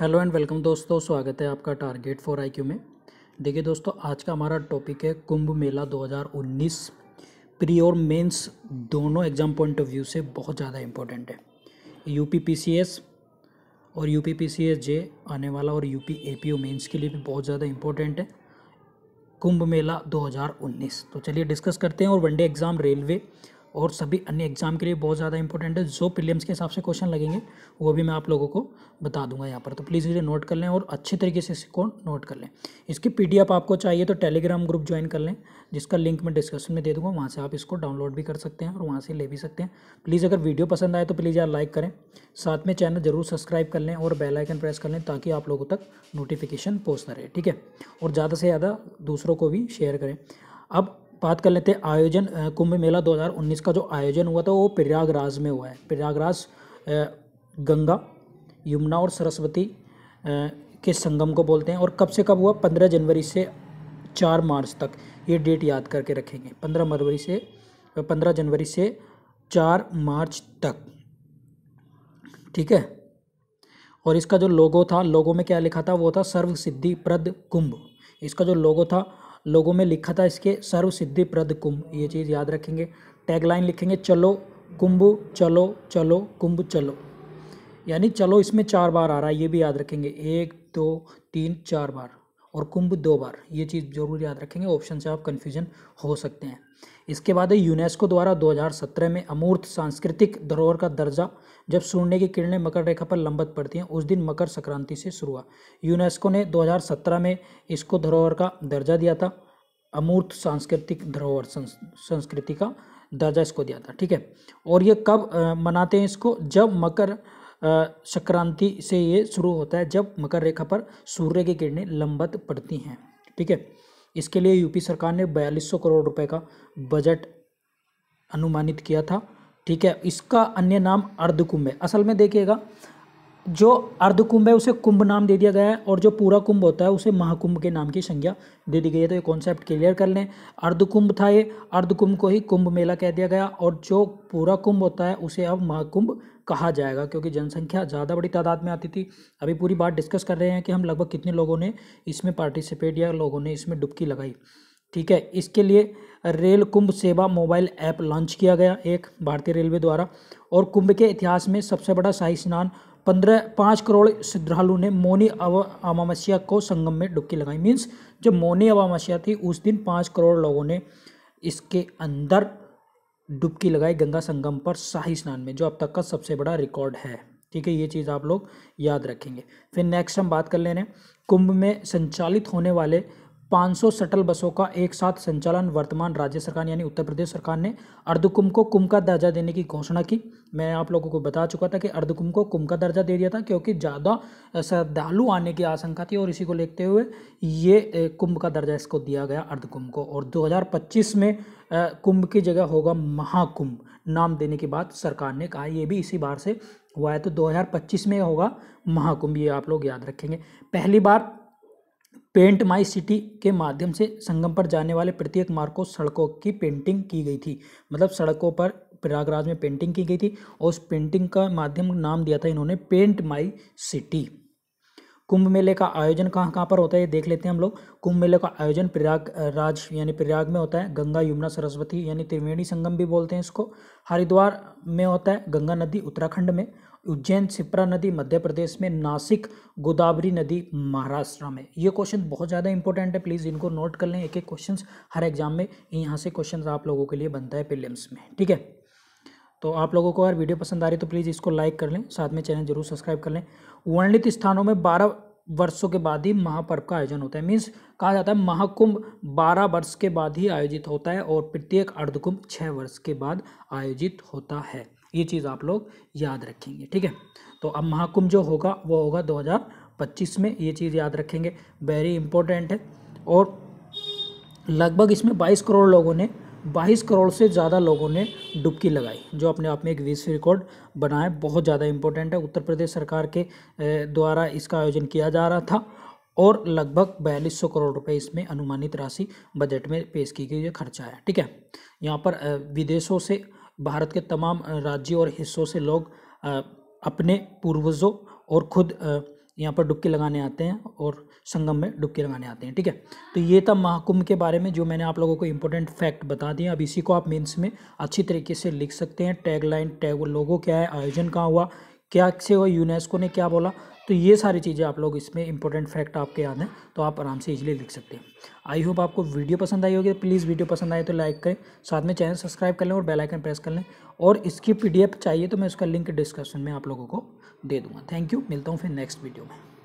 hello and welcome दोस्तों स्वागत है आपका टारगेट फॉर आई में देखिए दोस्तों आज का हमारा टॉपिक है कुंभ मेला 2019 प्री और मेंस दोनों एग्ज़ाम पॉइंट ऑफ व्यू से बहुत ज़्यादा इम्पोर्टेंट है U P P C S और U P P C S J आने वाला और U P A P O mains के लिए भी बहुत ज़्यादा इम्पोर्टेंट है कुंभ मेला दो तो चलिए डिस्कस करते हैं और वनडे एग्ज़ाम रेलवे और सभी अन्य एग्ज़ाम के लिए बहुत ज़्यादा इंपॉर्टेंट है जो प्रीलिम्स के हिसाब से क्वेश्चन लगेंगे वो भी मैं आप लोगों को बता दूंगा यहाँ पर तो प्लीज़ इसे नोट कर लें और अच्छे तरीके से इसको नोट कर लें इसकी पी आपको चाहिए तो टेलीग्राम ग्रुप ज्वाइन कर लें जिसका लिंक मैं डिस्क्रिप्शन में दे दूँगा वहाँ से आप इसको डाउनलोड भी कर सकते हैं और वहाँ से ले भी सकते हैं प्लीज़ अगर वीडियो पसंद आए तो प्लीज़ यार लाइक करें साथ में चैनल ज़रूर सब्सक्राइब कर लें और बेलाइकन प्रेस कर लें ताकि आप लोगों तक नोटिफिकेशन पहुँचता रहे ठीक है और ज़्यादा से ज़्यादा दूसरों को भी शेयर करें अब बात कर लेते हैं आयोजन कुंभ मेला 2019 का जो आयोजन हुआ था वो प्रयागराज में हुआ है प्रयागराज गंगा यमुना और सरस्वती के संगम को बोलते हैं और कब से कब हुआ पंद्रह जनवरी से चार मार्च तक ये डेट याद करके रखेंगे पंद्रह मरवरी से पंद्रह जनवरी से चार मार्च तक ठीक है और इसका जो लोगो था लोगो में क्या लिखा था वो था सर्व सिद्धि प्रद कुंभ इसका जो लोगो था लोगों में लिखा था इसके सर्व सिद्धि प्रद कुंभ ये चीज़ याद रखेंगे टैगलाइन लिखेंगे चलो कुंभ चलो चलो कुंभ चलो यानी चलो इसमें चार बार आ रहा है ये भी याद रखेंगे एक दो तीन चार बार और कुंभ दो बार ये चीज़ जरूर याद रखेंगे ऑप्शन से आप कन्फ्यूजन हो सकते हैं इसके बाद है यूनेस्को द्वारा 2017 में अमूर्त सांस्कृतिक धरोहर का दर्जा जब सूर्य की किरणें मकर रेखा पर लंबत पड़ती हैं उस दिन मकर संक्रांति से शुरू हुआ यूनेस्को ने 2017 में इसको धरोहर का दर्जा दिया था अमूर्त सांस्कृतिक धरोहर संस्कृति का दर्जा इसको दिया था ठीक है और ये कब मनाते हैं इसको जब मकर संक्रांति से ये शुरू होता है जब मकर रेखा पर सूर्य की किरणें लंबत पड़ती हैं ठीक है इसके लिए यूपी सरकार ने बयालीस करोड़ रुपए का बजट अनुमानित किया था ठीक है इसका अन्य नाम अर्धकुंभ है असल में देखिएगा जो अर्ध कुंभ है उसे कुंभ नाम दे दिया गया है और जो पूरा कुंभ होता है उसे महाकुंभ के नाम की संज्ञा दे दी गई है तो ये कॉन्सेप्ट क्लियर कर लें अर्ध कुंभ था ये अर्ध कुंभ को ही कुंभ मेला कह दिया गया और जो पूरा कुंभ होता है उसे अब महाकुंभ कहा जाएगा क्योंकि जनसंख्या ज़्यादा बड़ी तादाद में आती थी अभी पूरी बात डिस्कस कर रहे हैं कि हम लगभग कितने लोगों ने इसमें पार्टिसिपेट या लोगों ने इसमें डुबकी लगाई ठीक है इसके लिए रेल कुंभ सेवा मोबाइल ऐप लॉन्च किया गया एक भारतीय रेलवे द्वारा और कुंभ के इतिहास में सबसे बड़ा शाही स्नान पंद्रह पाँच करोड़ श्रद्धालु ने मौनी अमावस्या को संगम में डुबकी लगाई मीन्स जब मौनी अमावस्या थी उस दिन पाँच करोड़ लोगों ने इसके अंदर डुबकी लगाई गंगा संगम पर शाही स्नान में जो अब तक का सबसे बड़ा रिकॉर्ड है ठीक है ये चीज़ आप लोग याद रखेंगे फिर नेक्स्ट हम बात कर ले रहे हैं कुंभ में संचालित होने वाले 500 शटल बसों का एक साथ संचालन वर्तमान राज्य सरकार यानी उत्तर प्रदेश सरकार ने अर्धकुंभ को कुंभ का दर्जा देने की घोषणा की मैं आप लोगों को बता चुका था कि अर्धकुंभ को कुंभ का दर्जा दे दिया था क्योंकि ज़्यादा श्रद्धालु आने की आशंका थी और इसी को देखते हुए ये कुंभ का दर्जा इसको दिया गया अर्धकुंभ को और पच्चीस में कुंभ की जगह होगा महाकुंभ नाम देने के बाद सरकार ने कहा ये भी इसी बार से हुआ है तो 2025 में होगा महाकुंभ ये आप लोग याद रखेंगे पहली बार पेंट माई सिटी के माध्यम से संगम पर जाने वाले प्रत्येक मार्ग को सड़कों की पेंटिंग की गई थी मतलब सड़कों पर प्रयागराज में पेंटिंग की गई थी और उस पेंटिंग का माध्यम नाम दिया था इन्होंने पेंट माई सिटी कुंभ मेले का आयोजन कहाँ कहाँ पर होता है ये देख लेते हैं हम लोग कुंभ मेले का आयोजन प्रयाग राज यानी प्रयाग में होता है गंगा यमुना सरस्वती यानी त्रिवेणी संगम भी बोलते हैं इसको हरिद्वार में होता है गंगा नदी उत्तराखंड में उज्जैन सिप्रा नदी मध्य प्रदेश में नासिक गोदावरी नदी महाराष्ट्र में ये क्वेश्चन बहुत ज़्यादा इंपॉर्टेंट है प्लीज़ इनको नोट कर लें एक एक क्वेश्चन हर एग्जाम में यहाँ से क्वेश्चन आप लोगों के लिए बनता है पिलियम्स में ठीक है तो आप लोगों को अगर वीडियो पसंद आ रही तो प्लीज़ इसको लाइक कर लें साथ में चैनल जरूर सब्सक्राइब कर लें वर्णित स्थानों में बारह वर्षों के बाद ही महापर्व का आयोजन होता है मीन्स कहा जाता है महाकुंभ बारह वर्ष के बाद ही आयोजित होता है और प्रत्येक अर्धकुंभ छः वर्ष के बाद आयोजित होता है ये चीज़ आप लोग याद रखेंगे ठीक है तो अब महाकुंभ जो होगा वो होगा 2025 में ये चीज़ याद रखेंगे वेरी इंपॉर्टेंट है और लगभग इसमें 22 करोड़ लोगों ने 22 करोड़ से ज़्यादा लोगों ने डुबकी लगाई जो अपने आप में एक विश्व रिकॉर्ड बनाए बहुत ज़्यादा इम्पोर्टेंट है उत्तर प्रदेश सरकार के द्वारा इसका आयोजन किया जा रहा था और लगभग बयालीस सौ करोड़ रुपए इसमें अनुमानित राशि बजट में पेश की गई खर्चा है ठीक है यहाँ पर विदेशों से भारत के तमाम राज्यों और हिस्सों से लोग अपने पूर्वजों और खुद यहाँ पर डुबकी लगाने आते हैं और संगम में डुबकी लगाने आते हैं ठीक है तो ये था महाकुंभ के बारे में जो मैंने आप लोगों को इंपॉर्टेंट फैक्ट बता दिए अब इसी को आप मेंस में अच्छी तरीके से लिख सकते हैं टैग लाइन टैग लोगों क्या है आयोजन कहाँ हुआ क्या से हुआ यूनेस्को ने क्या बोला तो ये सारी चीज़ें आप लोग इसमें इंपॉर्टेंट फैक्ट आपके याद हैं तो आप आराम से इजीली लिख सकते हैं आई होप आपको वीडियो पसंद आई होगी प्लीज़ वीडियो पसंद आए तो लाइक करें साथ में चैनल सब्सक्राइब कर लें और बेल आइकन प्रेस कर लें और इसकी पीडीएफ चाहिए तो मैं उसका लिंक डिस्क्रिप्शन में आप लोगों को दे दूँगा थैंक यू मिलता हूँ फिर नेक्स्ट वीडियो में